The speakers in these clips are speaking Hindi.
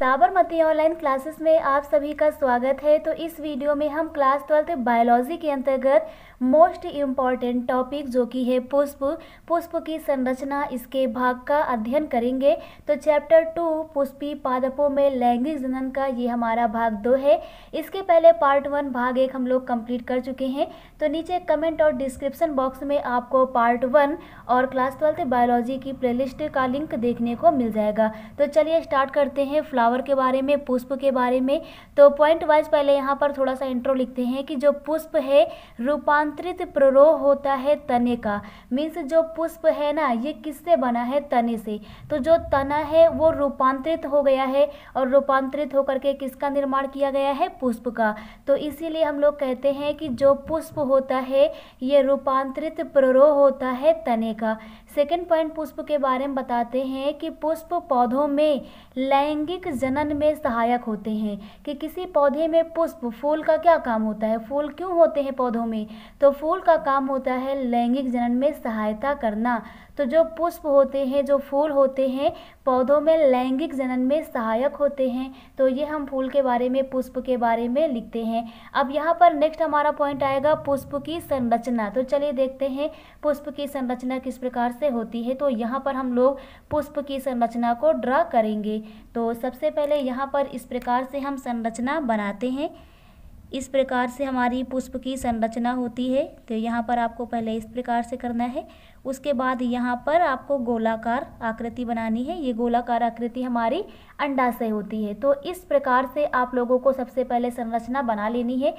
साबरमती ऑनलाइन क्लासेस में आप सभी का स्वागत है तो इस वीडियो में हम क्लास ट्वेल्थ बायोलॉजी के अंतर्गत मोस्ट इम्पॉर्टेंट टॉपिक जो कि है पुष्प पुष्प की संरचना इसके भाग का अध्ययन करेंगे तो चैप्टर टू पुष्पी पादपों में लैंगिक जनन का ये हमारा भाग दो है इसके पहले पार्ट वन भाग एक हम लोग कंप्लीट कर चुके हैं तो नीचे कमेंट और डिस्क्रिप्सन बॉक्स में आपको पार्ट वन और क्लास ट्वेल्थ बायोलॉजी की प्ले का लिंक देखने को मिल जाएगा तो चलिए स्टार्ट करते हैं फ्लावर फ्लावर के बारे में पुष्प के बारे में तो पॉइंट वाइज पहले यहाँ पर थोड़ा सा इंट्रो लिखते हैं कि जो पुष्प है रूपांतरित प्ररोह होता है तने का मीन्स जो पुष्प है ना ये किससे बना है तने से तो जो तना है वो रूपांतरित हो गया है और रूपांतरित होकर के किसका निर्माण किया गया है पुष्प का तो इसीलिए हम लोग कहते हैं कि जो पुष्प होता है ये रूपांतरित प्ररोह होता है तने का सेकेंड पॉइंट पुष्प के बारे में बताते हैं कि पुष्प पौधों में लैंगिक जनन में सहायक होते हैं कि किसी पौधे में पुष्प फूल का क्या काम होता है फूल क्यों होते हैं पौधों में तो फूल का काम होता है लैंगिक जनन में सहायता करना तो जो पुष्प होते हैं जो फूल होते हैं पौधों में लैंगिक जनन में सहायक होते हैं तो ये हम फूल के बारे में पुष्प के बारे में लिखते हैं अब यहाँ पर नेक्स्ट हमारा पॉइंट आएगा पुष्प की संरचना तो चलिए देखते हैं पुष्प की संरचना किस प्रकार से होती है तो यहाँ पर हम लोग पुष्प की संरचना को ड्रा करेंगे तो सबसे पहले यहाँ पर इस प्रकार से हम संरचना बनाते हैं इस प्रकार से हमारी पुष्प की संरचना होती है तो यहाँ पर आपको पहले इस प्रकार से करना है उसके बाद यहाँ पर आपको गोलाकार आकृति बनानी है ये गोलाकार आकृति हमारी अंडा से होती है तो इस प्रकार से आप लोगों को सबसे पहले संरचना बना लेनी है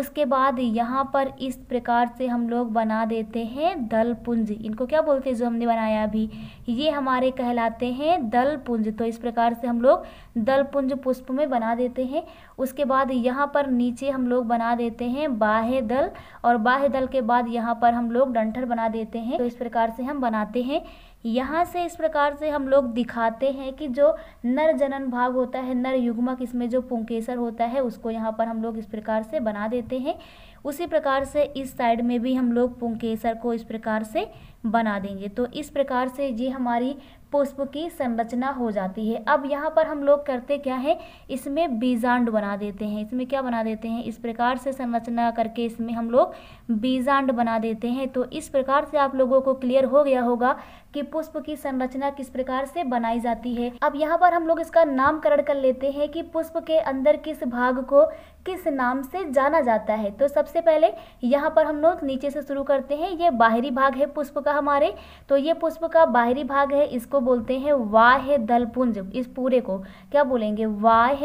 उसके बाद यहाँ पर इस प्रकार से हम लोग बना देते हैं दल पुंज इनको क्या बोलते हैं जो हमने बनाया अभी ये हमारे कहलाते हैं दल पुंज तो इस प्रकार से हम लोग दल पुंज पुष्प में बना देते हैं उसके बाद यहाँ पर नीचे हम लोग बना देते हैं बाह्य दल और बाह्य दल के बाद यहाँ पर हम लोग डंठल बना देते हैं तो इस प्रकार प्रकार से हम बनाते हैं यहाँ से इस प्रकार से हम लोग दिखाते हैं कि जो नर जनन भाग होता है नर युग्मक इसमें जो पुंकेसर होता है उसको यहाँ पर हम लोग इस प्रकार से बना देते हैं उसी प्रकार से इस साइड में भी हम लोग पुंकेसर को इस प्रकार से बना देंगे तो इस प्रकार से ये हमारी पुष्प की संरचना हो जाती है अब यहाँ पर हम लोग करते क्या है इसमें बीजांड बना देते हैं इसमें क्या बना देते हैं इस प्रकार से संरचना करके इसमें हम लोग बीजांड बना देते हैं तो इस प्रकार से आप लोगों को क्लियर हो गया होगा कि पुष्प की संरचना किस प्रकार से बनाई जाती है अब यहाँ पर हम लोग इसका नामकरण कर लेते हैं कि पुष्प के अंदर किस भाग को किस नाम से जाना जाता है तो सबसे पहले यहाँ पर हम लोग नीचे से शुरू करते हैं ये बाहरी भाग है पुष्प का हमारे तो ये पुष्प का बाहरी भाग है इसको बोलते हैं वाह दलपुंज इस पूरे को क्या बोलेंगे वाह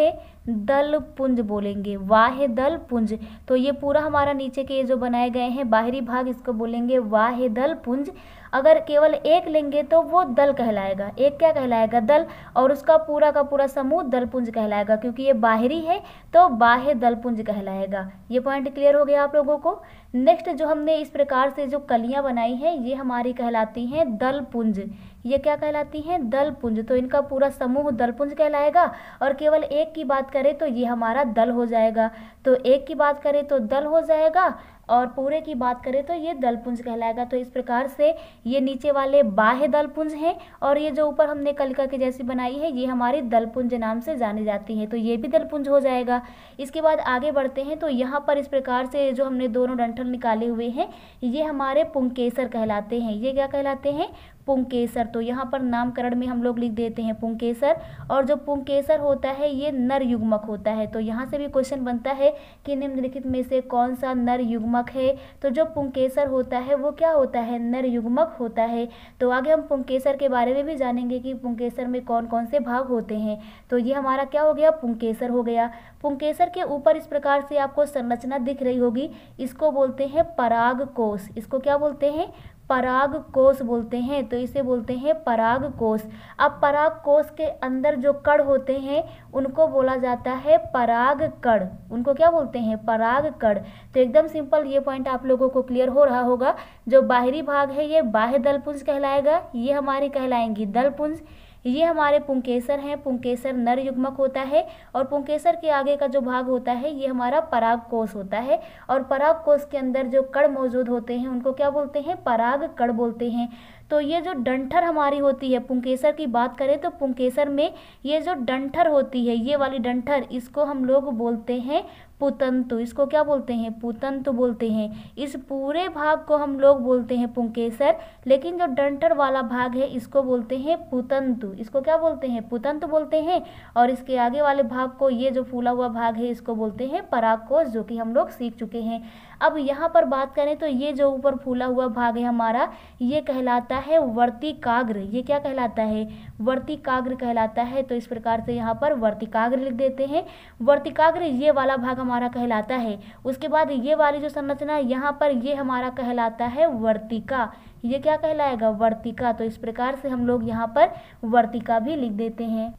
दल पुंज बोलेंगे वाह दल पुंज तो ये पूरा हमारा नीचे के जो बनाए गए हैं बाहरी भाग इसको बोलेंगे वाह दल पुंज अगर केवल एक लेंगे तो वो दल कहलाएगा एक क्या कहलाएगा दल और उसका पूरा का पूरा समूह दलपुंज कहलाएगा क्योंकि ये बाहरी है तो बाह्य दलपुंज कहलाएगा ये पॉइंट क्लियर हो गया आप लोगों को नेक्स्ट जो हमने इस प्रकार से जो कलियाँ बनाई हैं ये हमारी कहलाती हैं दलपुंज ये क्या कहलाती हैं दलपुंज तो इनका पूरा समूह दलपुंज कहलाएगा और केवल एक की बात करें तो ये हमारा दल हो जाएगा तो एक की बात करें तो दल हो जाएगा और पूरे की बात करें तो ये दलपुंज कहलाएगा तो इस प्रकार से ये नीचे वाले बाह्य दलपुंज हैं और ये जो ऊपर हमने कलिका की जैसी बनाई है ये हमारी दलपुंज नाम से जानी जाती है तो ये भी दलपुंज हो जाएगा इसके बाद आगे बढ़ते हैं तो यहाँ पर इस प्रकार से जो हमने दोनों डंठल निकाले हुए हैं ये हमारे पुंकेसर कहलाते हैं ये क्या कहलाते हैं पुंकेसर तो यहाँ पर नामकरण में हम लोग लिख देते हैं पुंकेसर और जो पुंकेसर होता है ये नर युग्मक होता है तो यहाँ से भी क्वेश्चन बनता है कि निम्नलिखित में से कौन सा नर युग्मक है तो जो पुंकेसर होता है वो क्या होता है नर युग्मक होता है तो आगे हम पुंकेसर के बारे में भी जानेंगे कि पुंकेसर में कौन कौन से भाग होते हैं तो ये हमारा क्या हो गया पुंकेसर हो गया पुंकेसर के ऊपर इस प्रकार से आपको संरचना दिख रही होगी इसको बोलते हैं पराग कोष इसको क्या बोलते हैं पराग कोष बोलते हैं तो इसे बोलते हैं पराग कोष अब पराग कोष के अंदर जो कड़ होते हैं उनको बोला जाता है पराग कड़ उनको क्या बोलते हैं पराग कड़ तो एकदम सिंपल ये पॉइंट आप लोगों को क्लियर हो रहा होगा जो बाहरी भाग है ये बाह्य दलपुंज कहलाएगा ये हमारी कहलाएंगी दलपुंज ये हमारे पुंकेसर हैं पुंकेसर नर युग्मक होता है और पुंकेसर के आगे का जो भाग होता है ये हमारा पराग कोष होता है और पराग कोष के अंदर जो कड़ मौजूद होते हैं उनको क्या बोलते हैं पराग कड़ बोलते हैं तो ये जो डंठर हमारी होती है पुंकेसर की बात करें तो पुंकेसर में ये जो डंठर होती है ये वाली डंठर इसको हम लोग बोलते हैं पुतंतु इसको क्या बोलते हैं पुतंतु बोलते हैं इस पूरे भाग को हम लोग बोलते हैं पुंकेसर लेकिन जो डंटर वाला भाग है इसको बोलते हैं पुतंतु इसको क्या बोलते हैं पुतंतु बोलते हैं और इसके आगे वाले भाग को ये जो फूला हुआ भाग है इसको बोलते हैं पराकोश जो कि हम लोग सीख चुके हैं अब यहाँ पर बात करें तो ये जो ऊपर फूला हुआ भाग है हमारा ये कहलाता है वर्तिकाग्र ये क्या कहलाता है वर्तिकाग्र कहलाता है तो इस प्रकार से यहाँ पर वर्तिकाग्र लिख देते हैं वर्तिकाग्र ये वाला भाग हमारा कहलाता है उसके बाद ये वाली जो संरचना है यहाँ पर ये हमारा कहलाता है वर्तिका ये क्या कहलाएगा वर्तिका तो इस प्रकार से हम लोग यहाँ पर वर्तिका भी लिख देते हैं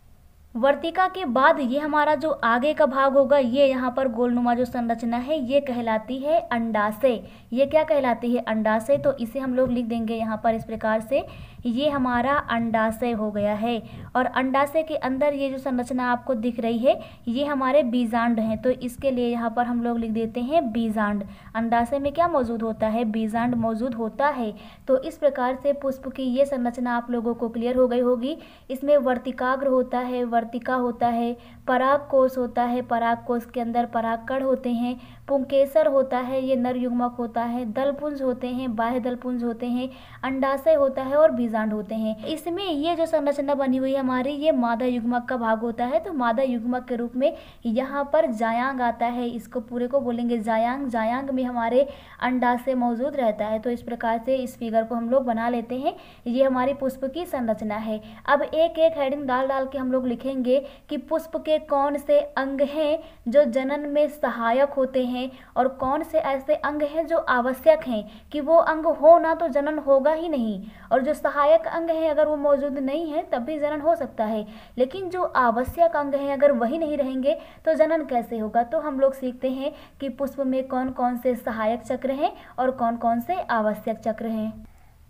वर्तिका के बाद ये हमारा जो आगे का भाग होगा ये यहाँ पर गोलनुमा जो संरचना है ये कहलाती है अंडाशय ये क्या कहलाती है अंडाशय तो इसे हम लोग लिख देंगे यहाँ पर इस प्रकार से ये हमारा अंडाशय हो गया है और अंडाशय के अंदर ये जो संरचना आपको दिख रही है ये हमारे बीजांड हैं तो इसके लिए यहाँ पर हम लोग लिख देते हैं बीजांड अंडाशय में क्या मौजूद होता है बीजांड मौजूद होता है तो इस प्रकार से पुष्प की ये संरचना आप लोगों को क्लियर हो गई होगी इसमें वर्तिकाग्र होता है वर्त वर्तिका होता है पराग कोष होता है पराग कोष के अंदर परागकण होते हैं पुंकेसर होता है ये नर युग्मक होता है दलपुंज होते हैं बाह्य दलपुंज होते हैं अंडाशय होता है और बीजांड होते हैं इसमें ये जो संरचना बनी हुई है हमारी ये मादा युग्मक का भाग होता है तो मादा युग्मक के रूप में यहाँ पर जायांग आता है इसको पूरे को बोलेंगे जायांग जायांग में हमारे अंडाशय मौजूद रहता है तो इस प्रकार से इस फिगर को हम लोग बना लेते हैं ये हमारी पुष्प की संरचना है अब एक एक हेडिंग डाल डाल के हम लोग लिखेंगे कि पुष्प के कौन से अंग हैं जो जनन में सहायक होते हैं हैं और कौन से ऐसे अंग हैं जो आवश्यक हैं कि वो अंग हो ना तो जनन होगा ही नहीं और जो सहायक अंग हैं अगर वो मौजूद नहीं है तब भी जनन हो सकता है लेकिन जो आवश्यक अंग हैं अगर वही नहीं रहेंगे तो जनन कैसे होगा तो हम लोग सीखते हैं कि पुष्प में कौन कौन से सहायक चक्र हैं और कौन कौन से आवश्यक चक्र हैं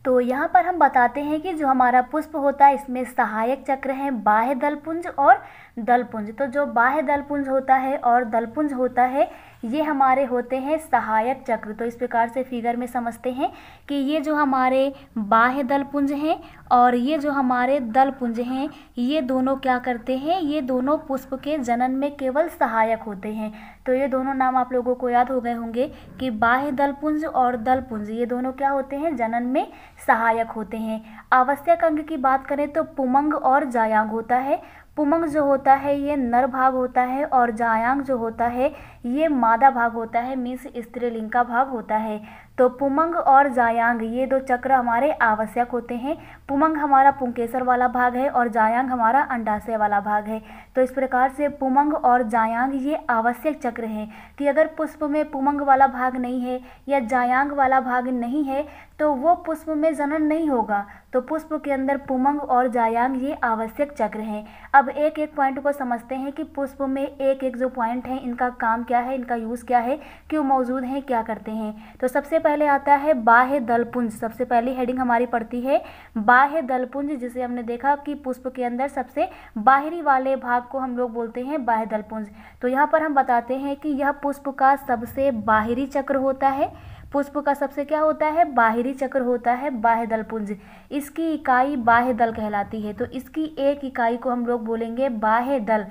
तो यहाँ पर हम बताते हैं कि जो हमारा पुष्प होता है इसमें सहायक चक्र हैं बाह्य दलपुंज और दलपुंज तो जो बाह्य दलपुंज होता है और दलपुंज होता है ये हमारे होते हैं सहायक चक्र तो इस प्रकार से फिगर में समझते हैं कि ये जो हमारे बाह्य दलपुंज हैं और ये जो हमारे दलपुंज हैं ये दोनों क्या करते हैं ये दोनों पुष्प के जनन में केवल सहायक होते हैं तो ये दोनों नाम आप लोगों को याद हो गए होंगे कि बाह्य दलपुंज और दलपुंज ये दोनों क्या होते हैं जनन में सहायक होते हैं आवश्यक अंग की बात करें तो पुमंग और जायांग होता है पुमंग जो होता है ये नर भाग होता है और जायांग जो होता है ये मादा भाग होता है मीन्स स्त्रीलिंग का भाग होता है तो पुमंग और जायांग ये दो चक्र हमारे आवश्यक होते हैं पुमंग हमारा पुंकेसर वाला भाग है और जायांग हमारा अंडाशय वाला भाग है तो इस प्रकार से पुमंग और जायांग ये आवश्यक चक्र हैं कि अगर पुष्प में पुमंग वाला भाग नहीं है या जायांग वाला भाग नहीं है तो वो पुष्प में जनन नहीं होगा तो पुष्प के अंदर पुमंग और जायांग ये आवश्यक चक्र हैं अब एक एक पॉइंट को समझते हैं कि पुष्प में एक एक जो पॉइंट हैं इनका काम क्या है इनका यूज़ क्या है क्यों मौजूद हैं क्या करते हैं तो सबसे पहले आता है बाह्य दलपुंज सबसे पहली हेडिंग हमारी पड़ती है बाह्य दलपुंज जिसे हमने देखा कि पुष्प के अंदर सबसे बाहरी वाले भाग को हम लोग बोलते हैं बाह्य दलपुंज तो यहाँ पर हम बताते हैं कि यह पुष्प का सबसे बाहरी चक्र होता है पुष्प का सबसे क्या होता है बाहरी चक्र होता है बाह्य दल पुंज इसकी इकाई बाह्य दल कहलाती है तो इसकी एक इकाई को हम लोग बोलेंगे बाह्य दल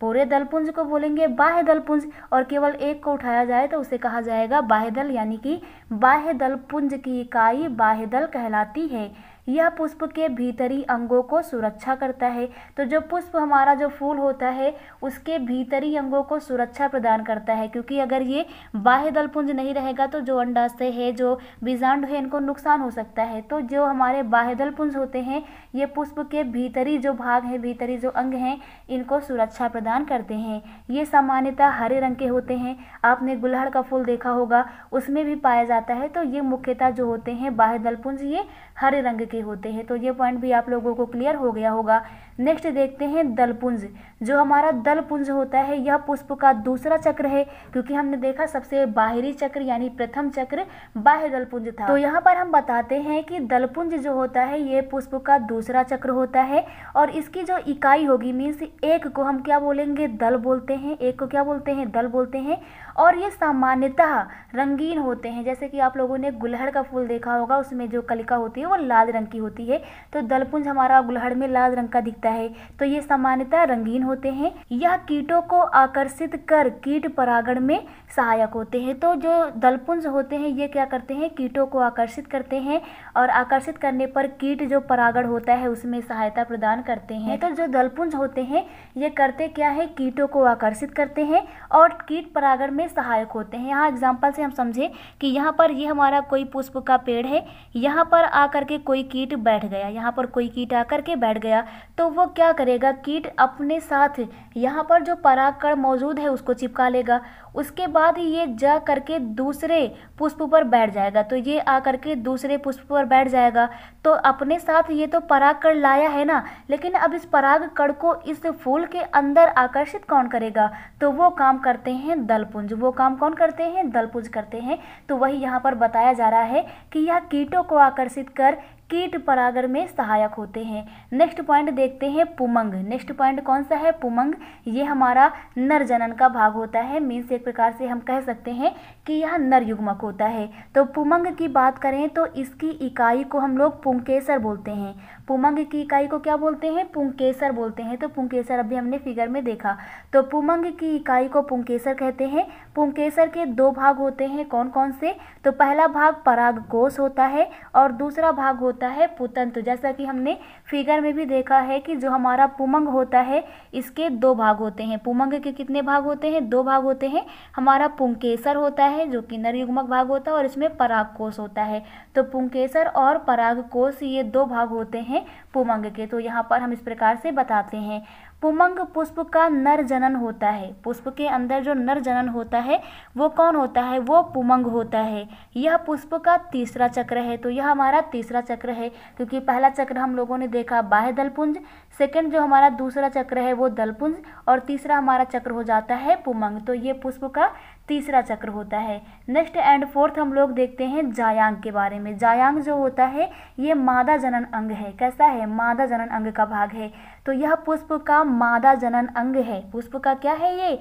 पूरे दलपुंज को बोलेंगे बाह्य दलपुंज और केवल एक को उठाया जाए तो उसे कहा जाएगा बाह्य दल यानी कि बाह्य दलपुंज की इकाई बाह्य दल कहलाती है यह पुष्प के भीतरी अंगों को सुरक्षा करता है तो जो पुष्प हमारा जो फूल होता है उसके भीतरी अंगों को सुरक्षा प्रदान करता है क्योंकि अगर ये बाह्य दलपुंज नहीं रहेगा तो जो अंडाशय है जो बीजांड है इनको नुकसान हो सकता है तो जो हमारे बाह्य दलपुंज होते हैं ये पुष्प के भीतरी जो भाग है भीतरी जो अंग हैं इनको सुरक्षा प्रदान करते हैं ये सामान्यतः हरे रंग के होते हैं आपने गुल्हड़ का फूल देखा होगा उसमें भी पाया जाता है तो ये मुख्यतः जो होते हैं बाह्य दलपुंज ये हरे रंग के होते हैं तो ये पॉइंट भी आप लोगों को क्लियर हो गया होगा नेक्स्ट देखते हैं दलपुंज जो हमारा दलपुंज होता है यह पुष्प का दूसरा चक्र है क्योंकि हमने देखा सबसे बाहरी चक्र यानी प्रथम चक्र बाह्य दलपुंज था तो यहाँ पर हम बताते हैं कि दलपुंज जो होता है ये पुष्प का दूसरा चक्र होता है और इसकी जो इकाई होगी मीन्स एक को हम क्या बोलेंगे दल बोलते हैं एक को क्या बोलते हैं दल बोलते हैं और ये सामान्यतः रंगीन होते हैं जैसे कि आप लोगों ने गुलहड़ का फूल देखा होगा उसमें जो कलिका होती है वो लाल रंग की होती है तो दलपुंज हमारा गुलहड़ में लाल रंग का दिखता होता है तो ये सामान्यतः रंगीन होते हैं यह कीटों को आकर्षित कर कीट परागण में सहायक होते हैं तो जो दलपुंज होते हैं ये क्या करते हैं कीटों को आकर्षित करते हैं और आकर्षित करने पर कीट जो परागण होता है उसमें सहायता प्रदान करते हैं तो जो दलपुंज होते हैं ये करते क्या है कीटों को आकर्षित करते हैं और कीट परागण में सहायक होते हैं यहाँ एग्जाम्पल से हम समझें कि यहाँ पर ये हमारा कोई पुष्प का पेड़ है यहाँ पर आकर के कोई कीट बैठ गया यहाँ पर कोई कीट आकर के बैठ गया तो वो क्या करेगा कीट अपने साथ यहाँ पर जो परागकण मौजूद है उसको चिपका लेगा उसके बाद ये जा करके दूसरे पुष्प पर बैठ जाएगा तो ये आ करके दूसरे पुष्प पर बैठ जाएगा तो अपने साथ ये तो परागकण लाया है ना लेकिन अब इस परागकण को इस फूल के अंदर आकर्षित कौन करेगा तो वो काम करते हैं दलपुंज वो काम कौन करते हैं दलपुंज करते हैं तो वही यहाँ पर बताया जा रहा है कि यह कीटों को आकर्षित कर कीट परागर में सहायक होते हैं नेक्स्ट पॉइंट देखते हैं पुमंग नेक्स्ट पॉइंट कौन सा है पुमंग ये हमारा नर जनन का भाग होता है मीन्स एक प्रकार से हम कह सकते हैं कि यह नर युग्मक होता है तो पुमंग की बात करें तो इसकी इकाई को हम लोग पुंकेसर बोलते हैं पुमंग की इकाई को क्या बोलते हैं पुंकेसर बोलते हैं तो पुंकेसर अभी हमने फिगर में देखा तो पुमंग की इकाई को पुंकेसर कहते हैं पुंकेसर के दो भाग होते हैं कौन कौन से तो पहला भाग पराग कोष होता है और दूसरा भाग होता है पुतंतु जैसा कि हमने फिगर में भी देखा है कि जो हमारा पुमंग होता है इसके दो भाग होते हैं पुमंग के कितने भाग होते हैं दो भाग होते हैं हमारा पुंकेसर होता है है जो कि नर युग्मक भाग होता है और इसमें पराग कोष होता है तो पुंकेसर और पराग कोष ये दो भाग होते हैं पुमंग के तो यहाँ पर हम इस प्रकार से बताते हैं पुमंग पुष्प का नर जनन होता है पुष्प के अंदर जो नर जनन होता है वो कौन होता है वो पुमंग होता है यह पुष्प का तीसरा चक्र है तो यह हमारा तीसरा चक्र है क्योंकि पहला चक्र हम लोगों ने देखा बाह्य दलपुंज सेकंड जो हमारा दूसरा चक्र है वो दलपुंज और तीसरा हमारा चक्र हो जाता है पुमंग तो ये पुष्प का तीसरा चक्र होता है नेक्स्ट एंड फोर्थ हम लोग देखते हैं जायांग के बारे में जायांग जो होता है ये मादा जनन अंग है कैसा है मादा जनन अंग का भाग है तो यह पुष्प का मादा जनन अंग है पुष्प का क्या है ये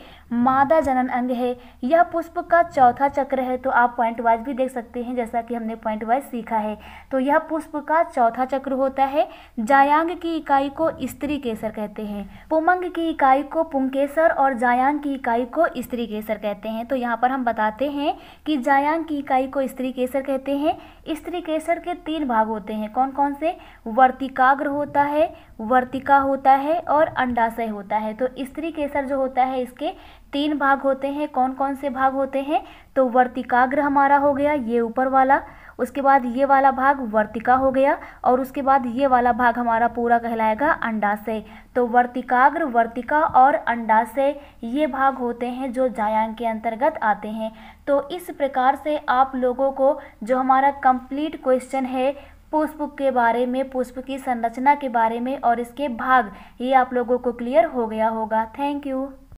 मादा जनन अंग है यह पुष्प का चौथा चक्र है तो आप पॉइंट वाइज भी देख सकते हैं जैसा कि हमने पॉइंट वाइज सीखा है तो यह पुष्प का चौथा चक्र होता है जायांग की इकाई को स्त्री केसर कहते हैं पुमंग की इकाई को पुंकेसर और जायांग की इकाई को स्त्री केसर कहते हैं तो यहाँ पर हम बताते हैं कि जायांग की इकाई को स्त्री केसर कहते हैं स्त्री केसर के तीन भाग होते हैं कौन कौन से वर्तिकाग्र होता है वर्तिका होता है और अंडाशय होता है तो स्त्री केसर जो होता है इसके तीन भाग होते हैं कौन कौन से भाग होते हैं तो वर्तिकाग्र हमारा हो गया ये ऊपर वाला उसके बाद ये वाला भाग वर्तिका हो गया और उसके बाद ये वाला भाग हमारा पूरा कहलाएगा अंडाशय तो वर्तिकाग्र वर्तिका और अंडाशय ये भाग होते हैं जो जायांग के अंतर्गत आते हैं तो इस प्रकार से आप लोगों को जो हमारा कंप्लीट क्वेश्चन है पुष्प के बारे में पुष्प की संरचना के बारे में और इसके भाग ये आप लोगों को क्लियर हो गया होगा थैंक यू